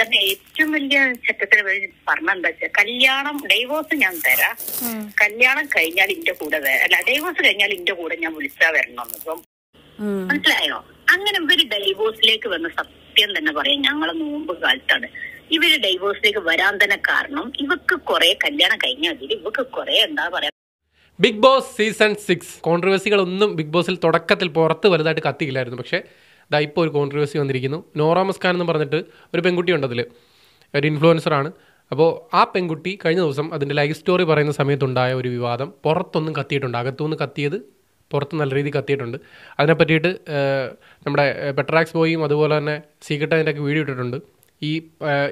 തന്നെ ഏറ്റവും വലിയ ചട്ടത്തിന് പറഞ്ഞ എന്താ വെച്ചാൽ കല്യാണം ഡൈവോഴ്സ് ഞാൻ തരാം കല്യാണം കഴിഞ്ഞാൽ ഇന്റെ കൂടെ അല്ല ഡൈവോഴ്സ് കഴിഞ്ഞാൽ ഇന്റെ കൂടെ ഞാൻ വിളിച്ചാ വരണം ഇപ്പം മനസ്സിലായോ അങ്ങനെ ഇവര് ഡൈവോഴ്സിലേക്ക് വന്ന സത്യം തന്നെ പറയാം ഞങ്ങളെ നോമ്പ് കാലത്താണ് ഇവര് ഡൈവോഴ്സിലേക്ക് വരാൻ തന്നെ കാരണം ഇവക്ക് കുറെ കല്യാണം കഴിഞ്ഞാൽ ഇവക്ക് കുറെ എന്താ പറയാ ബിഗ് ബോസ് സീസൺ സിക്സ് കോൺട്രവേഴ്സികളൊന്നും ബിഗ് ബോസിൽ തുടക്കത്തിൽ പുറത്ത് വലുതായിട്ട് കത്തിയില്ലായിരുന്നു പക്ഷേ ദാ ഇപ്പോൾ ഒരു കോൺട്രവേഴ്സി വന്നിരിക്കുന്നു നോറ മസ്കാൻ എന്ന് പറഞ്ഞിട്ട് ഒരു പെൺകുട്ടി ഉണ്ടതിൽ ഒരു ഇൻഫ്ലുവൻസറാണ് അപ്പോൾ ആ പെൺകുട്ടി കഴിഞ്ഞ ദിവസം അതിൻ്റെ ലൈഫ് സ്റ്റോറി പറയുന്ന സമയത്തുണ്ടായ ഒരു വിവാദം പുറത്തൊന്നും കത്തിയിട്ടുണ്ട് അകത്തുനിന്ന് കത്തിയത് പുറത്ത് നല്ല രീതിയിൽ കത്തിയിട്ടുണ്ട് അതിനെ പറ്റിയിട്ട് നമ്മുടെ പെട്രാക്സ് ബോയും അതുപോലെ തന്നെ സീക്രട്ട് അതിൻ്റെ ഒക്കെ വീഡിയോ ഇട്ടിട്ടുണ്ട് ഈ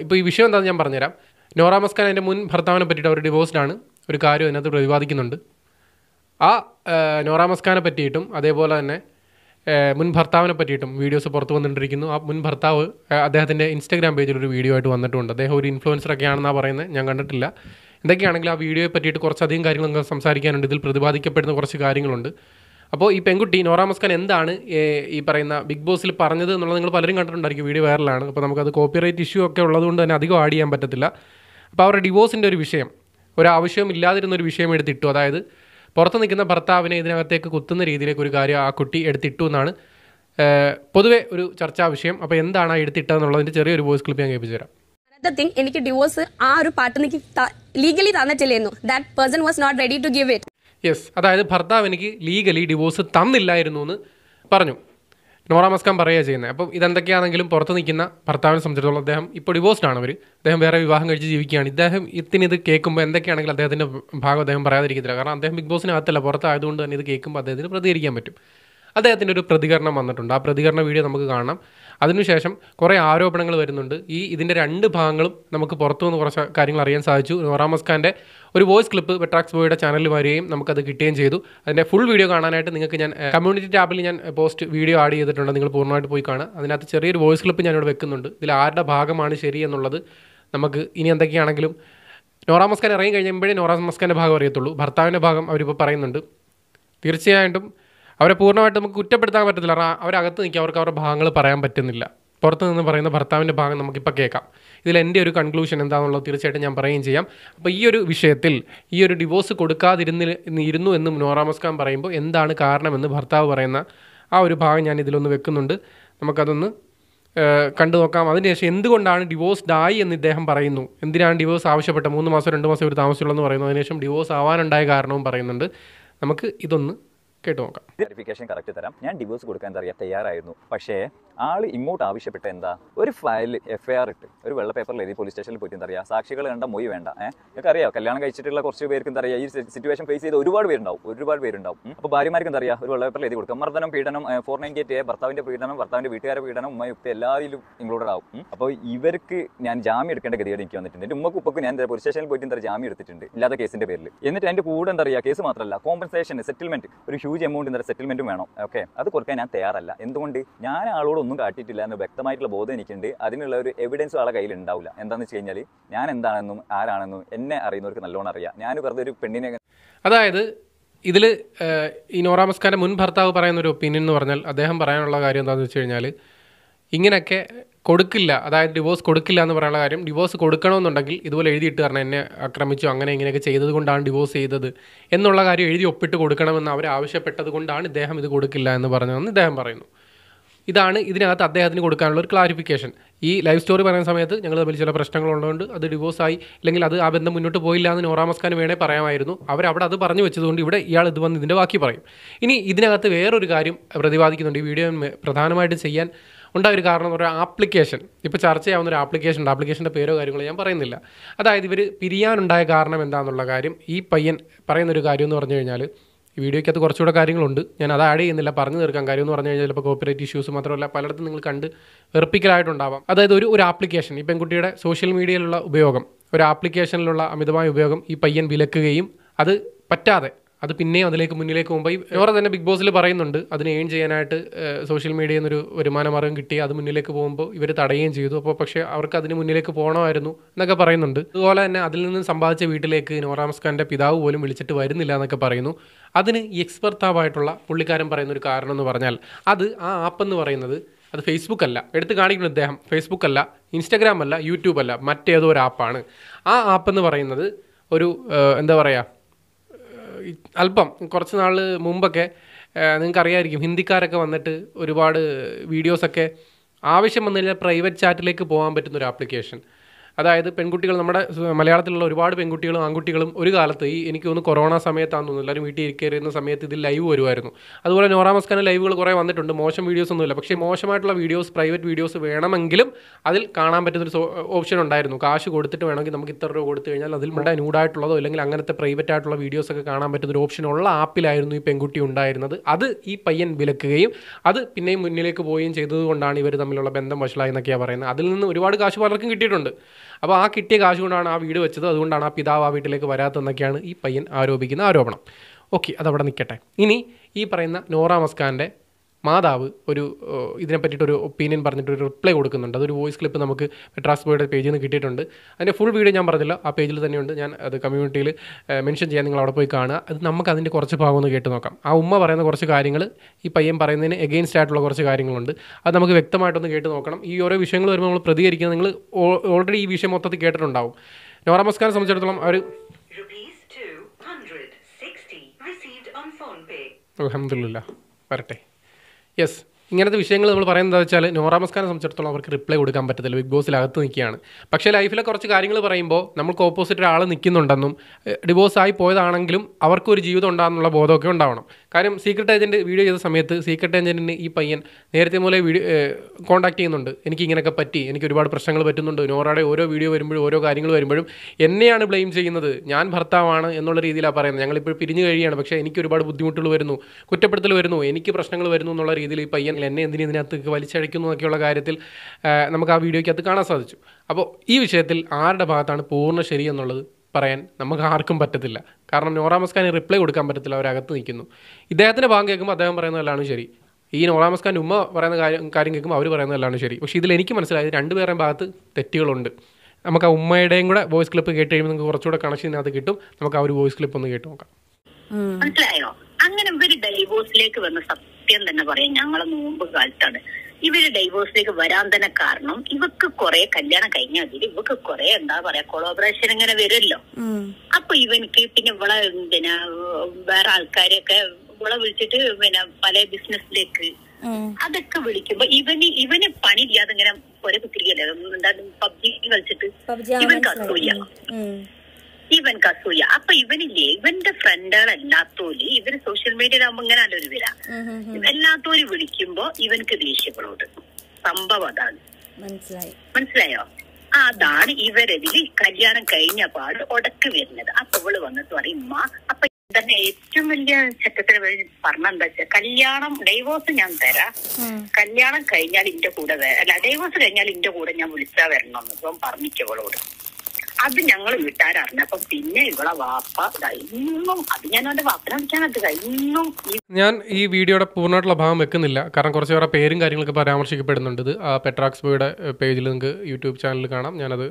ഇപ്പോൾ ഈ വിഷയം എന്താണെന്ന് ഞാൻ പറഞ്ഞുതരാം നോറ മസ്കാൻ മുൻ ഭർത്താവിനെ പറ്റിയിട്ട് അവർ ഡിവോഴ്സ്ഡാണ് ഒരു കാര്യം അതിനകത്ത് പ്രതിപാദിക്കുന്നുണ്ട് ആ നോറ മസ്കാനെ പറ്റിയിട്ടും അതേപോലെ തന്നെ മുൻ ഭർത്താവിനെ പറ്റിയിട്ടും വീഡിയോസ് പുറത്തു വന്നിട്ടിരിക്കുന്നു ആ മുൻ ഭർത്താവ് അദ്ദേഹത്തിൻ്റെ ഇൻസ്റ്റാഗ്രാം പേജിൽ ഒരു വീഡിയോ ആയിട്ട് വന്നിട്ടുണ്ട് അദ്ദേഹം ഒരു ഒക്കെ ആണെന്നാണ് പറയുന്നത് ഞാൻ കണ്ടിട്ടില്ല എന്തൊക്കെയാണെങ്കിൽ ആ വീഡിയോയെ പറ്റിയിട്ട് കുറച്ചധികം കാര്യങ്ങൾ നമുക്ക് സംസാരിക്കാനുണ്ട് ഇതിൽ പ്രതിപാദിക്കപ്പെടുന്ന കുറച്ച് കാര്യങ്ങളുണ്ട് അപ്പോൾ ഈ പെൺകുട്ടി നോറാമസ്കാൻ എന്താണ് ഈ പറയുന്ന ബിഗ് ബോസിൽ പറഞ്ഞത് എന്നുള്ളത് നിങ്ങൾ പലരും കണ്ടിട്ടുണ്ടായിരിക്കും വീഡിയോ വൈറലാണ് അപ്പോൾ നമുക്കത് കോപ്പിറൈറ്റ് ഇഷ്യൂ ഒക്കെ ഉള്ളതുകൊണ്ട് തന്നെ അധികം ആഡ് ചെയ്യാൻ പറ്റത്തില്ല അപ്പോൾ അവരുടെ ഡിവോഴ്സിൻ്റെ ഒരു വിഷയം ഒരാവശ്യവും ഇല്ലാതിരുന്ന ഒരു വിഷയം എടുത്തിട്ടു അതായത് പുറത്ത് നിൽക്കുന്ന ഭർത്താവിനെ ഇതിനകത്തേക്ക് കുത്തുന്ന രീതിയിലേക്ക് ഒരു കാര്യം ആ കുട്ടി എടുത്തിട്ടു എന്നാണ് പൊതുവെ ഒരു ചർച്ചാ വിഷയം അപ്പോൾ എന്താണ് ആ എടുത്തിട്ടതെന്നുള്ളതിൻ്റെ ചെറിയൊരു വോയിസ് ക്ലിപ്പ് ഞാൻ കേൾപ്പിച്ചു തരാം തിങ് എനിക്ക് ഡിവോഴ്സ് ആ ഒരു പാർട്ട് എനിക്ക് ലീഗലി തന്നിട്ടില്ലായിരുന്നു that person was not ready to give it yes അതായത് ഭർത്താവ് എനിക്ക് ലീഗലി ഡിവോഴ്സ് തന്നില്ലായിരുന്നു എന്ന് പറഞ്ഞു നോറ മസ്കാൻ പറയുക ചെയ്യുന്നത് അപ്പം ഇതെന്തൊക്കെയാണെങ്കിലും പുറത്ത് നിൽക്കുന്ന ഭർത്താവിനെ സംബന്ധിച്ചിടത്തോളം അദ്ദേഹം ഇപ്പോൾ ഡിവോഴ്സ്ഡ് ആണ് അവർ അദ്ദേഹം വേറെ വിവാഹം കഴിച്ച് ജീവിക്കുകയാണ് ഇദ്ദേഹം ഇത്തിനിത് കേൾക്കുമ്പോൾ എന്തൊക്കെയാണെങ്കിലും അദ്ദേഹത്തിൻ്റെ ഭാഗം അദ്ദേഹം പറയാതിരിക്കത്തില്ല കാരണം അദ്ദേഹം ബിഗ് ബോസിനകത്തല്ല പുറത്തായതുകൊണ്ട് തന്നെ ഇത് കേൾക്കുമ്പോൾ അദ്ദേഹത്തിന് പ്രതികരിക്കാൻ പറ്റും അദ്ദേഹത്തിൻ്റെ ഒരു പ്രതികരണം വന്നിട്ടുണ്ട് ആ പ്രതികരണ വീഡിയോ നമുക്ക് കാണാം അതിനുശേഷം കുറേ ആരോപണങ്ങൾ വരുന്നുണ്ട് ഈ ഇതിൻ്റെ രണ്ട് ഭാഗങ്ങളും നമുക്ക് നിന്ന് കുറച്ച് കാര്യങ്ങൾ അറിയാൻ സാധിച്ചു നോറാമസ് മസ്കാൻ്റെ ഒരു വോയിസ് ക്ലിപ്പ് പെട്രാക്സ് ബോയുടെ ചാനലിൽ വരികയും നമുക്കത് കിട്ടുകയും ചെയ്തു അതിൻ്റെ ഫുൾ വീഡിയോ കാണാനായിട്ട് നിങ്ങൾക്ക് ഞാൻ കമ്മ്യൂണിറ്റി ടാബിൽ ഞാൻ പോസ്റ്റ് വീഡിയോ ആഡ് ചെയ്തിട്ടുണ്ട് നിങ്ങൾ പൂർണ്ണമായിട്ട് പോയി കാണുക അതിനകത്ത് ചെറിയൊരു വോയിസ് ക്ലിപ്പ് ഞാനിവിടെ വെക്കുന്നുണ്ട് ഇതിൽ ആരുടെ ഭാഗമാണ് ശരി എന്നുള്ളത് നമുക്ക് ഇനി എന്തൊക്കെയാണെങ്കിലും നോറാ മസ്കാൻ ഇറങ്ങി കഴിയുമ്പോഴേ നോറാ മസ്കാൻ്റെ ഭാഗം അറിയത്തുള്ളൂ ഭർത്താവിൻ്റെ ഭാഗം അവരിപ്പോൾ പറയുന്നുണ്ട് തീർച്ചയായിട്ടും അവരെ പൂർണ്ണമായിട്ട് നമുക്ക് കുറ്റപ്പെടുത്താൻ പറ്റത്തില്ല കാരണം അവരകത്ത് നിൽക്കുക അവർക്ക് അവരുടെ ഭാഗങ്ങൾ പറയാൻ പറ്റുന്നില്ല പുറത്തു നിന്ന് പറയുന്ന ഭർത്താവിൻ്റെ ഭാഗം നമുക്കിപ്പോൾ കേൾക്കാം ഇതിൽ എൻ്റെ ഒരു കൺക്ലൂഷൻ എന്താണെന്നുള്ളത് തീർച്ചയായിട്ടും ഞാൻ പറയുകയും ചെയ്യാം അപ്പോൾ ഈ ഒരു വിഷയത്തിൽ ഈ ഒരു ഡിവോഴ്സ് കൊടുക്കാതിരുന്നിരുന്നു ഇരുന്നു എന്ന് നോറാമസ്കാൻ പറയുമ്പോൾ എന്താണ് കാരണമെന്ന് ഭർത്താവ് പറയുന്ന ആ ഒരു ഭാഗം ഞാൻ ഇതിലൊന്ന് വെക്കുന്നുണ്ട് നമുക്കതൊന്ന് കണ്ടു നോക്കാം അതിനുശേഷം എന്തുകൊണ്ടാണ് ഡിവോഴ്സ്ഡ് ആയി എന്ന് ഇദ്ദേഹം പറയുന്നു എന്തിനാണ് ഡിവോഴ്സ് ആവശ്യപ്പെട്ട മൂന്ന് മാസം രണ്ട് മാസം ഒരു താമസമുള്ളതെന്ന് എന്ന് പറയുന്നു അതിനുശേഷം ഡിവോഴ്സ് ആവാനുണ്ടായ കാരണവും പറയുന്നുണ്ട് നമുക്ക് ഇതൊന്ന് കേട്ടു നോക്കാം വെരിഫിക്കേഷൻ കറക്റ്റ് തരാം ഞാൻ ഡിവോഴ്സ് കൊടുക്കാൻ അറിയാം തയ്യാറായിരുന്നു പക്ഷേ ആൾ ഇങ്ങോട്ട് ആവശ്യപ്പെട്ട എന്താ ഒരു ഫയൽ എഫ് ഐ ആർ ഇട്ട് ഒരു വെള്ള പേപ്പറിൽ എഴുതി പോലീസ് സ്റ്റേഷനിൽ പോയിട്ട് എന്താ സാക്ഷികൾ കണ്ട മൊഴി വേണ്ട ഏഹ് നിങ്ങൾക്ക് അറിയാം കല്യാണം കഴിച്ചിട്ടുള്ള കുറച്ച് പേർക്ക് എന്താ ഈ സിറ്റുവേഷൻ ഫേസ് ചെയ്ത് ഒരുപാട് പേരുണ്ടാവും ഒരുപാട് പേരുണ്ടാവും അപ്പോൾ ഭാര്യമാർക്ക് എന്താ ഒരു വെള്ള പേപ്പറിൽ എഴുതി കൊടുക്കാം മർദ്ദനം പീഡനം ഫോർ നയൻറ്റി എയ്റ്റ് ഭർത്താവിന്റെ പീഡനം ഭർത്താവിന്റെ വീട്ടുകാരെ പീഡനം ഉമ്മയുക്ത എല്ലാവരും ഇൻക്ലൂഡഡ് ആവും അപ്പോൾ ഇവർക്ക് ഞാൻ ജാമ്യം എടുക്കേണ്ട ഗതികേട് എനിക്ക് വന്നിട്ടുണ്ട് എന്റെ ഉമ്മക്ക് ഉപ്പക്ക് ഞാൻ പോലീസ് സ്റ്റേഷനിൽ പോയിട്ട് എന്താ ജാമ്യം എടുത്തിട്ടുണ്ട് ഇല്ലാത്ത കേസിന്റെ പേരിൽ എന്നിട്ട് എൻ്റെ കൂടെ എന്താ പറയുക കേസ് മാത്രമല്ല കോമ്പൻസേഷൻ സെറ്റിൽമെന്റ് ഒരു ഹ്യൂജ് എമൗണ്ട് ഇന്നലെ സെറ്റിൽമെന്റും വേണം ഓക്കെ അത് കൊടുക്കാൻ ഞാൻ തയ്യാറല്ല എന്തുകൊണ്ട് ഞാൻ ആളോടൊന്നും കാട്ടിയിട്ടില്ല എന്ന് വ്യക്തമായിട്ടുള്ള ബോധം എനിക്കുണ്ട് അതിനുള്ള ഒരു എവിഡൻസ് ആളെ കയ്യിൽ ഉണ്ടാവില്ല എന്താണെന്ന് വെച്ച് കഴിഞ്ഞാൽ ഞാൻ എന്താണെന്നും ആരാണെന്നും എന്നെ അറിയുന്നവർക്ക് നല്ലോണം അറിയാം ഞാൻ വെറുതെ ഒരു പെണ്ണിനെ അതായത് ഇതിൽ ഈ നോറാമസ്കാൻ്റെ മുൻ ഭർത്താവ് പറയുന്ന ഒരു ഒപ്പീനിയൻ എന്ന് പറഞ്ഞാൽ അദ്ദേഹം പറയാനുള്ള കാര്യം എന്താണെന്ന് വെച്ച് കഴിഞ്ഞാൽ ഇങ്ങനെയൊക്കെ കൊടുക്കില്ല അതായത് ഡിവോഴ്സ് കൊടുക്കില്ല എന്ന് പറയുന്ന കാര്യം ഡിവോഴ്സ് കൊടുക്കണമെന്നുണ്ടെങ്കിൽ ഇതുപോലെ എഴുതിയിട്ട് കാരണം എന്നെ ആക്രമിച്ചു അങ്ങനെ ഇങ്ങനെയൊക്കെ ചെയ്തത് കൊണ്ടാണ് ഡിവോഴ്സ് ചെയ്തത് എന്നുള്ള കാര്യം എഴുതി ഒപ്പിട്ട് കൊടുക്കണമെന്ന് അവർ ആവശ്യപ്പെട്ടത് കൊണ്ടാണ് ഇദ്ദേഹം ഇത് കൊടുക്കില്ല എന്ന് പറഞ്ഞതെന്ന് ഇദ്ദേഹം പറയുന്നു ഇതാണ് ഇതിനകത്ത് അദ്ദേഹത്തിന് കൊടുക്കാനുള്ള ഒരു ക്ലാരിഫിക്കേഷൻ ഈ ലൈഫ് സ്റ്റോറി പറയുന്ന സമയത്ത് ഞങ്ങൾ തമ്മിൽ ചില പ്രശ്നങ്ങളുള്ളതുകൊണ്ട് അത് ഡിവോഴ്സായി അല്ലെങ്കിൽ അത് ആ ബന്ധം മുന്നോട്ട് പോയില്ല എന്ന് നോറാമസ്കാൻ വേണേ പറയാമായിരുന്നു അവരവിടെ അത് പറഞ്ഞു വെച്ചതുകൊണ്ട് ഇവിടെ ഇയാൾ ഇത് വന്ന് ഇതിൻ്റെ ബാക്കി പറയും ഇനി ഇതിനകത്ത് വേറൊരു കാര്യം പ്രതിപാദിക്കുന്നുണ്ട് ഈ വീഡിയോ പ്രധാനമായിട്ട് ചെയ്യാൻ ഉണ്ടായ ഒരു കാരണം എന്ന് പറയുക ആപ്ലിക്കേഷൻ ഇപ്പോൾ ചർച്ച ചെയ്യാവുന്ന ഒരു ആപ്ലിക്കേഷൻ ഉണ്ട് ആപ്ലിക്കേഷൻ്റെ പേരോ കാര്യങ്ങളോ ഞാൻ പറയുന്നില്ല അതായത് ഇവർ പിരിയാനുണ്ടായ കാരണം എന്താണെന്നുള്ള കാര്യം ഈ പയ്യൻ പറയുന്നൊരു കാര്യം എന്ന് പറഞ്ഞു കഴിഞ്ഞാൽ ഈ വീഡിയോയ്ക്കകത്ത് കുറച്ചുകൂടെ കാര്യങ്ങളുണ്ട് ഞാൻ അത് ആഡ് ചെയ്യുന്നില്ല പറഞ്ഞു തീർക്കാൻ കാര്യം എന്ന് പറഞ്ഞു കഴിഞ്ഞാൽ ഇപ്പോൾ കോപ്പറേറ്റ് ഇഷ്യൂസ് മാത്രമല്ല പലയിടത്തും നിങ്ങൾ കണ്ട് വെറുപ്പിക്കലായിട്ടുണ്ടാവാം അതായത് ഒരു ഒരു ആപ്ലിക്കേഷൻ ഈ പെൺകുട്ടിയുടെ സോഷ്യൽ മീഡിയയിലുള്ള ഉപയോഗം ഒരു ആപ്ലിക്കേഷനിലുള്ള അമിതമായ ഉപയോഗം ഈ പയ്യൻ വിലക്കുകയും അത് പറ്റാതെ അത് പിന്നെയും അതിലേക്ക് മുന്നിലേക്ക് പോകുമ്പോൾ ഇവർ തന്നെ ബിഗ് ബോസിൽ പറയുന്നുണ്ട് അതിനെ ഏൺ ചെയ്യാനായിട്ട് സോഷ്യൽ മീഡിയയിൽ നിന്നൊരു വരുമാന മാർഗം കിട്ടി അത് മുന്നിലേക്ക് പോകുമ്പോൾ ഇവർ തടയുകയും ചെയ്തു അപ്പോൾ പക്ഷേ അവർക്ക് അതിന് മുന്നിലേക്ക് പോകണമായിരുന്നു എന്നൊക്കെ പറയുന്നുണ്ട് അതുപോലെ തന്നെ അതിൽ നിന്നും സമ്പാദിച്ച വീട്ടിലേക്ക് നോറാമസ് പിതാവ് പോലും വിളിച്ചിട്ട് വരുന്നില്ല എന്നൊക്കെ പറയുന്നു അതിന് ഈ എക്സ്പെർത്താവായിട്ടുള്ള പുള്ളിക്കാരൻ പറയുന്ന ഒരു കാരണം എന്ന് പറഞ്ഞാൽ അത് ആ ആപ്പ് എന്ന് പറയുന്നത് അത് ഫേസ്ബുക്ക് അല്ല എടുത്ത് കാണിക്കുന്നു അദ്ദേഹം ഫേസ്ബുക്ക് അല്ല ഇൻസ്റ്റാഗ്രാം അല്ല യൂട്യൂബ് അല്ല മറ്റേതോ ഒരു ആപ്പാണ് ആ ആപ്പ് എന്ന് പറയുന്നത് ഒരു എന്താ പറയുക അല്പം കുറച്ച് നാൾ മുമ്പൊക്കെ നിങ്ങൾക്കറിയായിരിക്കും ഹിന്ദിക്കാരൊക്കെ വന്നിട്ട് ഒരുപാട് വീഡിയോസൊക്കെ ആവശ്യം വന്നു കഴിഞ്ഞാൽ പ്രൈവറ്റ് ചാറ്റിലേക്ക് പോകാൻ പറ്റുന്ന ഒരു ആപ്ലിക്കേഷൻ അതായത് പെൺകുട്ടികൾ നമ്മുടെ മലയാളത്തിലുള്ള ഒരുപാട് പെൺകുട്ടികളും ആൺകുട്ടികളും ഒരു കാലത്ത് ഈ എനിക്ക് തോന്നുന്നു കൊറോണ സമയത്താണെന്ന് തോന്നുന്നു എല്ലാവരും വീട്ടിൽ ഇരിക്കുന്ന സമയത്ത് ഇതിൽ ലൈവ് വരുമായിരുന്നു അതുപോലെ നോറാമസ്കാന ലൈവുകൾ കുറേ വന്നിട്ടുണ്ട് മോശം വീഡിയോസ് ഒന്നുമില്ല പക്ഷേ മോശമായിട്ടുള്ള വീഡിയോസ് പ്രൈവറ്റ് വീഡിയോസ് വേണമെങ്കിലും അതിൽ കാണാൻ പറ്റുന്നൊരു ഓപ്ഷൻ ഉണ്ടായിരുന്നു കാശ് കൊടുത്തിട്ട് വേണമെങ്കിൽ നമുക്ക് ഇത്ര രൂപ കൊടുത്തു കഴിഞ്ഞാൽ അതിൽ നമ്മുടെ ന്യൂഡായിട്ടുള്ളതോ അല്ലെങ്കിൽ അങ്ങനത്തെ പ്രൈവറ്റ് ആയിട്ടുള്ള വീഡിയോസ് ഒക്കെ കാണാൻ ഒരു ഓപ്ഷൻ ഉള്ള ആപ്പിലായിരുന്നു ഈ പെൺകുട്ടി ഉണ്ടായിരുന്നത് അത് ഈ പയ്യൻ വിലക്കുകയും അത് പിന്നെയും മുന്നിലേക്ക് പോവുകയും ചെയ്തതുകൊണ്ടാണ് ഇവർ തമ്മിലുള്ള ബന്ധം വഷളായി എന്നൊക്കെയാണ് പറയുന്നത് അതിൽ നിന്ന് ഒരുപാട് കാശ് പലർക്കും കിട്ടിയിട്ടുണ്ട് അപ്പോൾ ആ കിട്ടിയ കാശ് കൊണ്ടാണ് ആ വീട് വെച്ചത് അതുകൊണ്ടാണ് ആ പിതാവ് ആ വീട്ടിലേക്ക് വരാത്തതെന്നൊക്കെയാണ് ഈ പയ്യൻ ആരോപിക്കുന്ന ആരോപണം ഓക്കെ അതവിടെ നിൽക്കട്ടെ ഇനി ഈ പറയുന്ന നോറ മാതാവ് ഒരു ഇതിനെ പറ്റിയിട്ടൊരു ഒപ്പീനിയൻ പറഞ്ഞിട്ട് ഒരു റിപ്ലൈ കൊടുക്കുന്നുണ്ട് അതൊരു വോയിസ് ക്ലിപ്പ് നമുക്ക് മെട്രാസ് ബോയുടെ പേജിൽ നിന്ന് കിട്ടിയിട്ടുണ്ട് അതിൻ്റെ ഫുൾ വീഡിയോ ഞാൻ പറഞ്ഞില്ല ആ പേജിൽ തന്നെയുണ്ട് ഞാൻ അത് കമ്മ്യൂണിറ്റിയിൽ മെൻഷൻ ചെയ്യാൻ നിങ്ങൾ അവിടെ പോയി കാണുക അത് നമുക്ക് അതിൻ്റെ കുറച്ച് ഭാഗം ഒന്ന് കേട്ട് നോക്കാം ആ ഉമ്മ പറയുന്ന കുറച്ച് കാര്യങ്ങൾ ഈ പയ്യൻ പറയുന്നതിന് എഗെയിൻസ്റ്റ് ആയിട്ടുള്ള കുറച്ച് കാര്യങ്ങളുണ്ട് അത് നമുക്ക് വ്യക്തമായിട്ടൊന്ന് കേട്ട് നോക്കണം ഈ ഓരോ വിഷയങ്ങൾ വരുമ്പോൾ നമ്മൾ പ്രതികരിക്കുന്നത് നിങ്ങൾ ഓൾറെഡി ഈ വിഷയം മൊത്തത്തിൽ കേട്ടിട്ടുണ്ടാവും നോറ മസ്കാനെ സംബന്ധിച്ചിടത്തോളം അവർ അലഹമില്ല വരട്ടെ Yes. ഇങ്ങനത്തെ വിഷയങ്ങൾ നമ്മൾ പറയുന്നത് വെച്ചാൽ നോറാമസ്കാരം സംബന്ധിച്ചിടത്തോളം അവർക്ക് റിപ്ലൈ കൊടുക്കാൻ പറ്റത്തില്ല ബിഗ് ബോസിലകത്ത് നിൽക്കുകയാണ് പക്ഷേ ലൈഫിലെ കുറച്ച് കാര്യങ്ങൾ പറയുമ്പോൾ നമുക്ക് ഓപ്പോസിറ്റ് ഒരാൾ നിൽക്കുന്നുണ്ടെന്നും ഡിവോഴ്സ് ആയി പോയതാണെങ്കിലും അവർക്കൊരു ജീവിതം ഉണ്ടാകുന്നുള്ള ബോധമൊക്കെ ഉണ്ടാവണം കാര്യം സീക്രട്ട് ഏജൻറ്റ് വീഡിയോ ചെയ്ത സമയത്ത് സീക്രട്ട് ഏജൻറ്റിന് ഈ പയ്യൻ നേരത്തെ മുതലേ വീഡിയോ കോൺടാക്ട് ചെയ്യുന്നുണ്ട് എനിക്ക് ഇങ്ങനെയൊക്കെ പറ്റി എനിക്ക് ഒരുപാട് പ്രശ്നങ്ങൾ പറ്റുന്നുണ്ട് നോറയുടെ ഓരോ വീഡിയോ വരുമ്പോഴും ഓരോ കാര്യങ്ങൾ വരുമ്പോഴും എന്നെയാണ് ബ്ലെയിം ചെയ്യുന്നത് ഞാൻ ഭർത്താവാണ് എന്നുള്ള രീതിയിലാണ് പറയുന്നത് ഞങ്ങളിപ്പോൾ പിരിഞ്ഞു കഴിയുകയാണ് പക്ഷേ എനിക്ക് ഒരുപാട് ബുദ്ധിമുട്ടുകൾ വരുന്നു കുറ്റപ്പെടുത്തൽ വരുന്നു എനിക്ക് പ്രശ്നങ്ങൾ വരുന്നു എന്നുള്ള രീതിയിൽ ഈ പയ്യൻ അല്ലെങ്കിൽ എന്നെ എന്തിനും ഇതിനകത്തേക്ക് വലിച്ചഴയ്ക്കുന്നു എന്നൊക്കെയുള്ള കാര്യത്തിൽ നമുക്ക് ആ വീഡിയോയ്ക്കകത്ത് കാണാൻ സാധിച്ചു അപ്പോൾ ഈ വിഷയത്തിൽ ആരുടെ ഭാഗത്താണ് പൂർണ്ണ ശരി എന്നുള്ളത് പറയാൻ നമുക്ക് ആർക്കും പറ്റത്തില്ല കാരണം നോറാമസ്ഖാന് റിപ്ലൈ കൊടുക്കാൻ പറ്റത്തില്ല അവരകത്ത് നിൽക്കുന്നു ഇദ്ദേഹത്തിൻ്റെ ഭാഗം കേൾക്കുമ്പോൾ അദ്ദേഹം പറയുന്നതല്ലാണ് ശരി ഈ നോറാമസ്ഖാൻ്റെ ഉമ്മ പറയുന്ന കാര്യം കാര്യം കേൾക്കുമ്പോൾ അവർ പറയുന്നതല്ലാണ് ശരി പക്ഷേ ഇതിൽ എനിക്ക് മനസ്സിലായത് രണ്ടുപേരുടെ ഭാഗത്ത് തെറ്റുകളുണ്ട് നമുക്ക് ആ ഉമ്മയുടെയും കൂടെ വോയിസ് ക്ലിപ്പ് കേട്ട് കഴിയുമ്പോൾ നമുക്ക് കുറച്ചുകൂടെ കണക്ഷൻ ഇതിനകത്ത് കിട്ടും നമുക്ക് ആ ഒരു വോയിസ് ക്ലിപ്പ് ഒന്ന് കേട്ട് നോക്കാം മനസ്സിലായോ അങ്ങനെ ഒരു ഡൈവോഴ്സിലേക്ക് വന്ന സത്യം തന്നെ പറയാം ഞങ്ങൾ നോമ്പ് കാലത്താണ് ഇവര് ഡൈവോഴ്സിലേക്ക് വരാൻ തന്നെ കാരണം ഇവക്ക് കൊറേ കല്യാണം കഴിഞ്ഞാൽ അതിൽ ഇവക്ക് കൊറേ എന്താ പറയാ കൊളോബറേഷൻ ഇങ്ങനെ വരുമല്ലോ അപ്പൊ ഇവനിക്ക് പിന്നെ ഇവളെ പിന്നെ വേറെ ആൾക്കാരെയൊക്കെ ഇവളെ വിളിച്ചിട്ട് പിന്നെ പല ബിസിനസ്സിലേക്ക് അതൊക്കെ വിളിക്കുമ്പോ ഇവന് ഇവന് ഇല്ലാതെ ഇങ്ങനെ ഒരേ കുത്തിരിക്കല്ലേ എന്താ പബ്ജി കളിച്ചിട്ട് ഇവൻ കത്തൂല്ല ഇവൻ കസൂയ അപ്പൊ ഇവനില്ലേ ഇവന്റെ ഫ്രണ്ടുകളല്ലാത്തോല് ഇവന് സോഷ്യൽ ആവുമ്പോ ഇങ്ങനെ ഒരു വില എല്ലാത്തോര് വിളിക്കുമ്പോ ഇവൻക്ക് ദേഷ്യപ്പെടോട് സംഭവം അതാണ് മനസ്സിലായോ അതാണ് ഇവരതിൽ കല്യാണം കഴിഞ്ഞ പാട് ഉടക്ക് വരുന്നത് അപ്പൊ ഇവള് വന്നിട്ട് പറയും അപ്പൊ തന്നെ ഏറ്റവും വലിയ ചട്ടത്തിന് പറഞ്ഞ എന്താ വെച്ചാൽ കല്യാണം ഡൈവോഴ്സ് ഞാൻ തരാം കല്യാണം കഴിഞ്ഞാൽ ഇന്റെ കൂടെ അല്ല ഡൈവോഴ്സ് കഴിഞ്ഞാൽ ഇന്റെ കൂടെ ഞാൻ വിളിച്ചാ വരണം എന്ന് ഇപ്പം പറഞ്ഞിട്ടവളോട് അത് ഞങ്ങൾ വീട്ടുകാരറിഞ്ഞപ്പം പിന്നെ ഇവിടെ വാപ്പ ഇന്നും അത് ഞാൻ അവന്റെ അത് കഴിഞ്ഞും ഞാൻ ഈ വീഡിയോയുടെ പൂർണ്ണമായിട്ടുള്ള ഭാഗം വെക്കുന്നില്ല കാരണം കുറച്ച് വേറെ പേരും കാര്യങ്ങളൊക്കെ പരാമർശിക്കപ്പെടുന്നുണ്ട് ഇത് ആ പെട്രാക്സ് ബോയുടെ പേജിൽ നിങ്ങൾക്ക് യൂട്യൂബ് ചാനലിൽ കാണാം ഞാനത്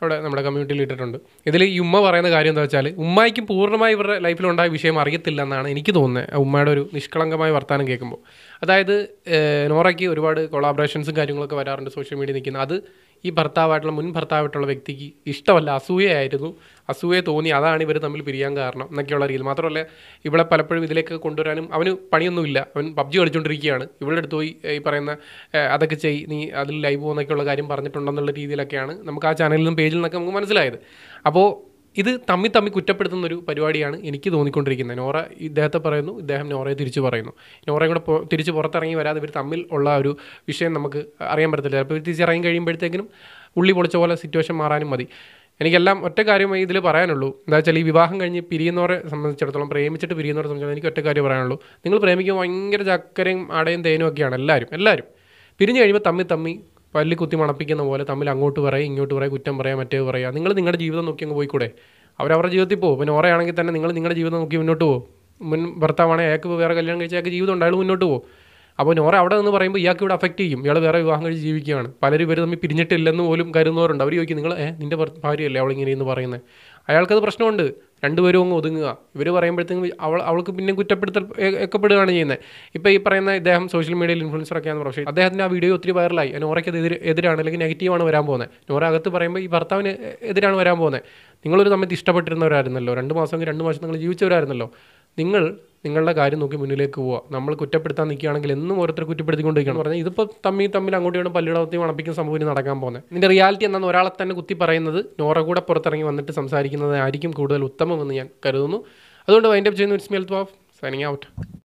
അവിടെ നമ്മുടെ കമ്മ്യൂണിറ്റിയിൽ ഇട്ടിട്ടുണ്ട് ഇതിൽ ഈ ഉമ്മ പറയുന്ന കാര്യം എന്താ വെച്ചാൽ ഉമ്മായിക്ക് പൂർണ്ണമായി ഇവരുടെ ലൈഫിലുണ്ടായ വിഷയം അറിയത്തില്ല എന്നാണ് എനിക്ക് തോന്നുന്നത് ഉമ്മയുടെ ഒരു നിഷ്കളങ്കമായ വർത്തമാനം കേൾക്കുമ്പോൾ അതായത് നോറയ്ക്ക് ഒരുപാട് കൊളാബറേഷൻസും കാര്യങ്ങളൊക്കെ വരാറുണ്ട് സോഷ്യൽ മീഡിയ നിൽക്കുന്നത് അത് ഈ ഭർത്താവായിട്ടുള്ള മുൻ ഭർത്താവായിട്ടുള്ള വ്യക്തിക്ക് ഇഷ്ടമല്ല അസൂയയായിരുന്നു അസൂയ തോന്നി അതാണ് ഇവർ തമ്മിൽ പിരിയാൻ കാരണം എന്നൊക്കെയുള്ള രീതിയിൽ മാത്രമല്ല ഇവളെ പലപ്പോഴും ഇതിലേക്ക് കൊണ്ടുവരാനും അവന് പണിയൊന്നുമില്ല അവൻ പബ്ജി കളിച്ചുകൊണ്ടിരിക്കുകയാണ് ഇവളുടെ അടുത്ത് പോയി ഈ പറയുന്ന അതൊക്കെ ചെയ് നീ അതിൽ ലൈവ് പോകുന്നൊക്കെയുള്ള കാര്യം പറഞ്ഞിട്ടുണ്ടെന്നുള്ള രീതിയിലൊക്കെയാണ് നമുക്ക് ആ ചാനലിൽ നിന്നും പേജിൽ നിന്നൊക്കെ നമുക്ക് മനസ്സിലായത് അപ്പോൾ ഇത് തമ്മി തമ്മി കുറ്റപ്പെടുത്തുന്ന ഒരു പരിപാടിയാണ് എനിക്ക് തോന്നിക്കൊണ്ടിരിക്കുന്നത് നോറ ഇദ്ദേഹത്തെ പറയുന്നു ഇദ്ദേഹം നോറയെ തിരിച്ചു പറയുന്നു നോറയും കൂടെ തിരിച്ച് പുറത്തിറങ്ങി വരാതെ ഇവർ തമ്മിൽ ഉള്ള ഒരു വിഷയം നമുക്ക് അറിയാൻ പറ്റത്തില്ല ചിലപ്പോൾ തിരിച്ചിറങ്ങി കഴിയുമ്പോഴത്തേക്കിനും ഉള്ളി പൊളിച്ച പോലെ സിറ്റുവേഷൻ മാറാനും മതി എനിക്കെല്ലാം ഒറ്റ കാര്യമായി ഇതിൽ പറയാനുള്ളൂ എന്താ വെച്ചാൽ ഈ വിവാഹം കഴിഞ്ഞ് പിരിയുന്നവരെ സംബന്ധിച്ചിടത്തോളം പ്രേമിച്ചിട്ട് പിരിയുന്നവരെ സംബന്ധിച്ചിടത്തോളം എനിക്ക് ഒറ്റ കാര്യം പറയാനുള്ളൂ നിങ്ങൾ പ്രേമിക്കുമ്പോൾ ഭയങ്കര ചക്കരയും ആടയും തേനും ഒക്കെയാണ് എല്ലാവരും എല്ലാവരും പിരിഞ്ഞു കഴിയുമ്പോൾ തമ്മി തമ്മി പല്ലി കുത്തി മണപ്പിക്കുന്ന പോലെ തമ്മിൽ അങ്ങോട്ട് പറയും ഇങ്ങോട്ട് പറയാം കുറ്റം പറയാം മറ്റേ പറയാം നിങ്ങൾ നിങ്ങളുടെ ജീവിതം നോക്കി അങ്ങ് പോയിക്കൂടെ അവരവരുടെ ജീവിതത്തിൽ പോകും പിന്നെ ഓറയാണെങ്കിൽ തന്നെ നിങ്ങൾ നിങ്ങളുടെ ജീവിതം നോക്കി മുന്നോട്ട് പോകും മുൻ ഭർത്താവാണെങ്കിൽ അയാൾക്ക് വേറെ കല്യാണം കഴിച്ച് അയാൾക്ക് ജീവിതം ഉണ്ടായാലും മുന്നോട്ട് പോകും അപ്പോൾ നോറ അവിടെ നിന്ന് പറയുമ്പോൾ ഇയാൾക്ക് ഇവിടെ അഫക്റ്റ് ചെയ്യും ഇയാൾ വേറെ വിവാഹം കഴിച്ച് ജീവിക്കുകയാണ് പലരും ഇവർ തമ്മിൽ പിരിഞ്ഞിട്ടില്ലെന്ന് പോലും കരുതുന്നവരുണ്ട് അവർ ചോദിക്കും നിങ്ങൾ നിന്റെ നിൻ്റെ ഭാര്യയല്ലേ അവളിങ്ങനെ എന്ന് പറയുന്നത് അയാൾക്കത് പ്രശ്നമുണ്ട് രണ്ടുപേരും അങ്ങ് ഒതുങ്ങുക ഇവർ പറയുമ്പോഴത്തേക്കും അവൾ അവൾക്ക് പിന്നെ കുറ്റപ്പെടുത്തൽ ഒക്കെപ്പെടുകയാണ് ചെയ്യുന്നത് ഇപ്പോൾ ഈ പറയുന്ന ഇദ്ദേഹം സോഷ്യൽ മീഡിയയിൽ ഇൻഫ്ലുവൻസർ ഒക്കെയാണ് പക്ഷേ അദ്ദേഹത്തിൻ്റെ ആ വീഡിയോ ഒത്തിരി വൈറലായി നോറയ്ക്ക് എതിരെ എതിരാണ് അല്ലെങ്കിൽ നെഗറ്റീവാണ് വരാൻ പോകുന്നത് നോറ അകത്ത് പറയുമ്പോൾ ഈ ഭർത്താവിന് എതിരാണ് വരാൻ പോകുന്നത് നിങ്ങളൊരു സമയത്ത് ഇഷ്ടപ്പെട്ടിരുന്നവരായിരുന്നല്ലോ രണ്ട് മാസം രണ്ട് മാസം നിങ്ങൾ ജീവിച്ചവരായിരുന്നല്ലോ നിങ്ങൾ നിങ്ങളുടെ കാര്യം നോക്കി മുന്നിലേക്ക് പോവുക നമ്മൾ കുറ്റപ്പെടുത്താൻ നിൽക്കുകയാണെങ്കിൽ എന്നും ഓരോരുത്തർ കുറ്റപ്പെടുത്തിക്കൊണ്ടിരിക്കുകയാണ് പറഞ്ഞാൽ ഇതിപ്പോൾ തമ്മി തമ്മിൽ അങ്ങോട്ട് വേണം പല്ലിടത്തി വണപ്പിക്കുന്ന സംഭവം ഇനി നടക്കാൻ പോകുന്നത് ഇതിൻ്റെ റിയാലിറ്റി എന്നാൽ ഒരാളെ തന്നെ കുത്തി പറയുന്നത് നോറ കൂടെ പുറത്തിറങ്ങി വന്നിട്ട് സംസാരിക്കുന്നതായിരിക്കും കൂടുതൽ ഉത്തമമെന്ന് ഞാൻ കരുതുന്നു അതുകൊണ്ട് വൈൻഡപ്പ് ചെയ്യുന്ന it's melt of signing out